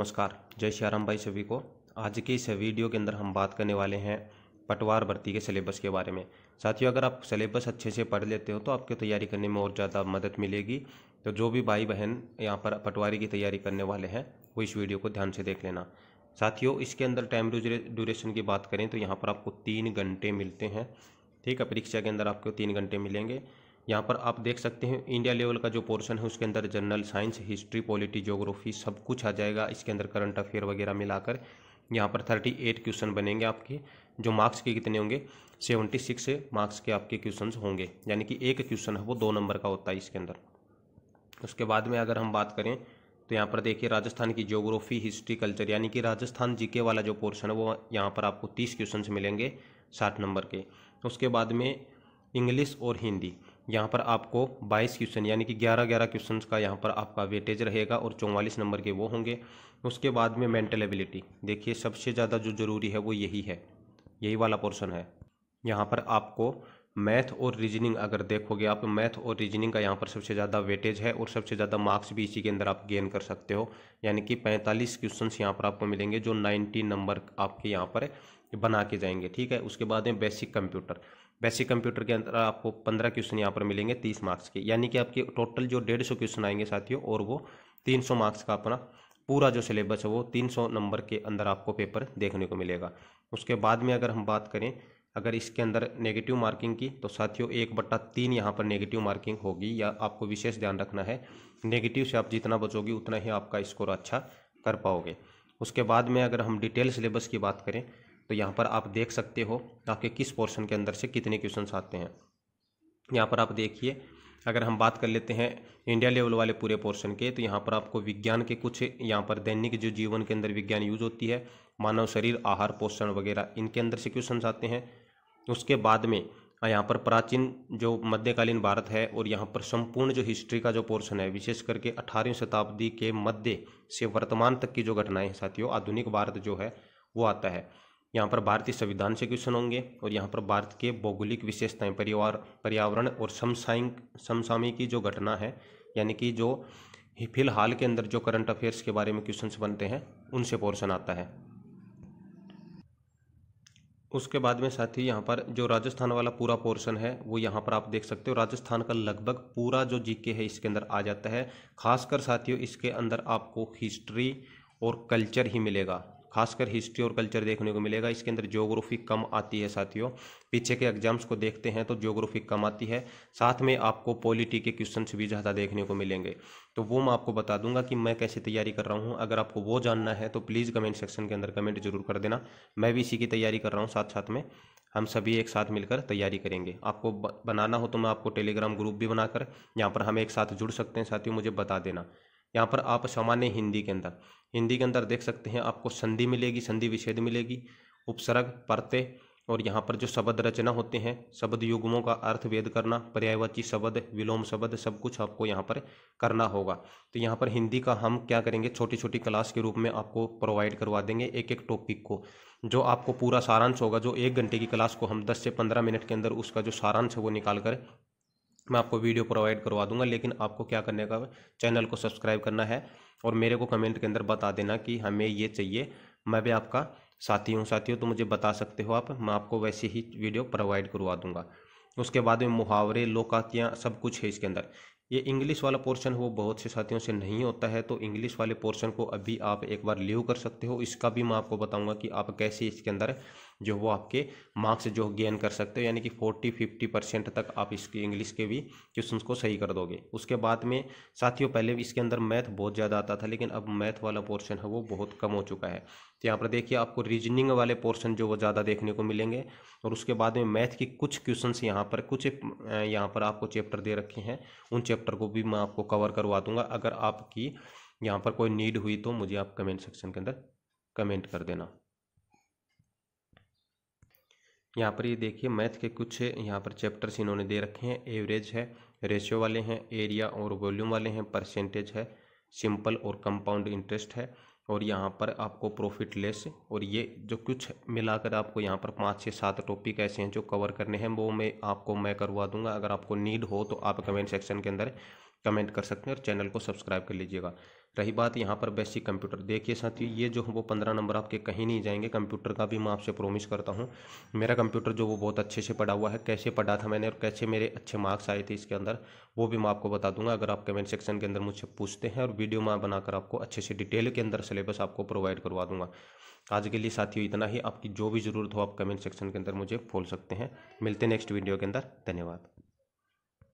नमस्कार जय श्याराम भाई सभी को आज के इस वीडियो के अंदर हम बात करने वाले हैं पटवार भर्ती के सिलेबस के बारे में साथियों अगर आप सिलेबस अच्छे से पढ़ लेते हो तो आपकी तैयारी करने में और ज़्यादा मदद मिलेगी तो जो भी भाई बहन यहाँ पर पटवारी की तैयारी करने वाले हैं वो इस वीडियो को ध्यान से देख लेना साथियों इसके अंदर टाइम ड्यूरेशन की बात करें तो यहाँ पर आपको तीन घंटे मिलते हैं ठीक है परीक्षा के अंदर आपको तीन घंटे मिलेंगे यहाँ पर आप देख सकते हैं इंडिया लेवल का जो पोर्शन है उसके अंदर general science history polity geography सब कुछ आ जाएगा इसके अंदर करंट अफेयर वगैरह मिलाकर यहाँ पर थर्टी एट क्वेश्चन बनेंगे आपके जो मार्क्स के कितने होंगे सेवेंटी सिक्स मार्क्स के आपके क्वेश्चन होंगे यानी कि एक क्वेश्चन है वो दो नंबर का होता है इसके अंदर उसके बाद में अगर हम बात करें तो यहाँ पर देखिए राजस्थान की जोग्राफी हिस्ट्री कल्चर यानी कि राजस्थान जीके वाला जो पोर्शन है वो यहाँ पर आपको तीस क्वेश्चन मिलेंगे साठ नंबर के उसके बाद में इंग्लिश और हिंदी यहाँ पर आपको 22 क्वेश्चन यानी कि 11 11 क्वेश्चंस का यहाँ पर आपका वेटेज रहेगा और चौवालीस नंबर के वो होंगे उसके बाद में मेंटल एबिलिटी देखिए सबसे ज़्यादा जो ज़रूरी है वो यही है यही वाला पोर्शन है यहाँ पर आपको मैथ और रीजनिंग अगर देखोगे आप मैथ तो और रीजनिंग का यहाँ पर सबसे ज़्यादा वेटेज है और सबसे ज़्यादा मार्क्स भी इसी के अंदर आप गेन कर सकते हो यानी कि 45 क्वेश्चंस यहाँ पर आपको मिलेंगे जो 90 नंबर आपके यहाँ पर बना के जाएंगे ठीक है उसके बाद में बेसिक कंप्यूटर बेसिक कंप्यूटर के अंदर आपको पंद्रह क्वेश्चन यहाँ पर मिलेंगे तीस मार्क्स के यानी कि आपके टोटल जो डेढ़ सौ क्वेश्चन आएंगे साथियों और वो तीन सौ मार्क्स का अपना पूरा जो सिलेबस है वो तीन सौ नंबर के अंदर आपको पेपर देखने को मिलेगा उसके बाद में अगर हम बात करें अगर इसके अंदर नेगेटिव मार्किंग की तो साथियों एक बट्टा तीन यहाँ पर नेगेटिव मार्किंग होगी या आपको विशेष ध्यान रखना है नेगेटिव से आप जितना बचोगे उतना ही आपका स्कोर अच्छा कर पाओगे उसके बाद में अगर हम डिटेल सिलेबस की बात करें तो यहाँ पर आप देख सकते हो आपके किस पोर्शन के अंदर से कितने क्वेश्चन आते हैं यहाँ पर आप देखिए अगर हम बात कर लेते हैं इंडिया लेवल वाले पूरे पोर्शन के तो यहाँ पर आपको विज्ञान के कुछ यहाँ पर दैनिक जो जीवन के अंदर विज्ञान यूज होती है मानव शरीर आहार पोषण वगैरह इनके अंदर से क्वेश्चन आते हैं उसके बाद में यहाँ पर प्राचीन जो मध्यकालीन भारत है और यहाँ पर संपूर्ण जो हिस्ट्री का जो पोर्शन है विशेष करके अठारहवीं शताब्दी के मध्य से वर्तमान तक की जो घटनाएं हैं साथियों आधुनिक भारत जो है वो आता है यहाँ पर भारतीय संविधान से क्वेश्चन होंगे और यहाँ पर भारत के भौगोलिक विशेषताएं परिवार पर्यावरण और समसामयिक समसामी की जो घटना है यानी कि जो फिलहाल के अंदर जो करंट अफेयर्स के बारे में क्वेश्चन बनते हैं उनसे पोर्शन आता है उसके बाद में साथ ही यहाँ पर जो राजस्थान वाला पूरा पोर्शन है वो यहाँ पर आप देख सकते हो राजस्थान का लगभग पूरा जो जीके है इसके अंदर आ जाता है खासकर साथियों इसके अंदर आपको हिस्ट्री और कल्चर ही मिलेगा खासकर हिस्ट्री और कल्चर देखने को मिलेगा इसके अंदर ज्योग्राफी कम आती है साथियों पीछे के एग्जाम्स को देखते हैं तो ज्योग्राफी कम आती है साथ में आपको पॉलिटी के क्वेश्चन भी ज़्यादा देखने को मिलेंगे तो वो मैं आपको बता दूंगा कि मैं कैसे तैयारी कर रहा हूँ अगर आपको वो जानना है तो प्लीज़ कमेंट सेक्शन के अंदर कमेंट जरूर कर देना मैं भी इसी की तैयारी कर रहा हूँ साथ साथ में हम सभी एक साथ मिलकर तैयारी करेंगे आपको बनाना हो तो मैं आपको टेलीग्राम ग्रुप भी बनाकर यहाँ पर हम एक साथ जुड़ सकते हैं साथियों मुझे बता देना यहाँ पर आप सामान्य हिंदी के अंदर हिंदी के अंदर देख सकते हैं आपको संधि मिलेगी संधि विषेद मिलेगी उपसर्ग परते और यहाँ पर जो शब्द रचना होते हैं शब्द युग्मों का अर्थ वेद करना पर्यायवाची शब्द विलोम शब्द सब कुछ आपको यहाँ पर करना होगा तो यहाँ पर हिंदी का हम क्या करेंगे छोटी छोटी क्लास के रूप में आपको प्रोवाइड करवा देंगे एक एक टॉपिक को जो आपको पूरा सारांश होगा जो एक घंटे की क्लास को हम दस से पंद्रह मिनट के अंदर उसका जो सारांश है वो निकाल कर मैं आपको वीडियो प्रोवाइड करवा दूंगा लेकिन आपको क्या करने का चैनल को सब्सक्राइब करना है और मेरे को कमेंट के अंदर बता देना कि हमें ये चाहिए मैं भी आपका साथी हूँ साथी हो तो मुझे बता सकते हो आप मैं आपको वैसे ही वीडियो प्रोवाइड करवा दूंगा उसके बाद में मुहावरे लोकातियाँ सब कुछ है इसके अंदर ये इंग्लिश वाला पोर्शन वो बहुत से साथियों से नहीं होता है तो इंग्लिश वाले पोर्शन को अभी आप एक बार लीव कर सकते हो इसका भी मैं आपको बताऊंगा कि आप कैसे इसके अंदर जो वो आपके मार्क्स जो गेन कर सकते हो यानी कि 40 50 परसेंट तक आप इसके इंग्लिश के भी क्वेश्चन को सही कर दोगे उसके बाद में साथियों पहले इसके अंदर मैथ बहुत ज़्यादा आता था लेकिन अब मैथ वाला पोर्शन है वो बहुत कम हो चुका है तो यहाँ पर देखिए आपको रीजनिंग वाले पोर्शन जो वो ज़्यादा देखने को मिलेंगे और उसके बाद में मैथ के कुछ क्वेश्चन यहाँ पर कुछ यहाँ पर आपको चैप्टर दे रखे हैं उन चैप्टर को भी मैं आपको कवर करवा दूंगा अगर आपकी यहाँ पर कोई नीड हुई तो मुझे आप कमेंट सेक्शन के अंदर कमेंट कर देना यहाँ पर ये देखिए मैथ के कुछ यहाँ पर चैप्टर्स इन्होंने दे रखे हैं एवरेज है रेशियो वाले हैं एरिया और वॉल्यूम वाले हैं परसेंटेज है सिंपल और कंपाउंड इंटरेस्ट है और यहाँ पर आपको प्रॉफिट लेस और ये जो कुछ मिलाकर आपको यहाँ पर पाँच से सात टॉपिक ऐसे हैं जो कवर करने हैं वो मैं आपको मैं करवा दूंगा अगर आपको नीड हो तो आप कमेंट सेक्शन के अंदर कमेंट कर सकते हैं और चैनल को सब्सक्राइब कर लीजिएगा रही बात यहाँ पर बेसिक कंप्यूटर देखिए साथियों ये जो वो पंद्रह नंबर आपके कहीं नहीं जाएंगे कंप्यूटर का भी मैं आपसे प्रोमिस करता हूँ मेरा कंप्यूटर जो वो बहुत अच्छे से पढ़ा हुआ है कैसे पढ़ा था मैंने और कैसे मेरे अच्छे मार्क्स आए थे इसके अंदर वो भी मैं आपको बता दूंगा अगर आप कमेंट सेक्शन के अंदर मुझसे पूछते हैं और वीडियो मैं बनाकर आपको अच्छे से डिटेल के अंदर सिलेबस आपको प्रोवाइड करवा दूंगा आज के लिए साथियों इतना ही आपकी जो भी ज़रूरत हो आप कमेंट सेक्शन के अंदर मुझे बोल सकते हैं मिलते नेक्स्ट वीडियो के अंदर धन्यवाद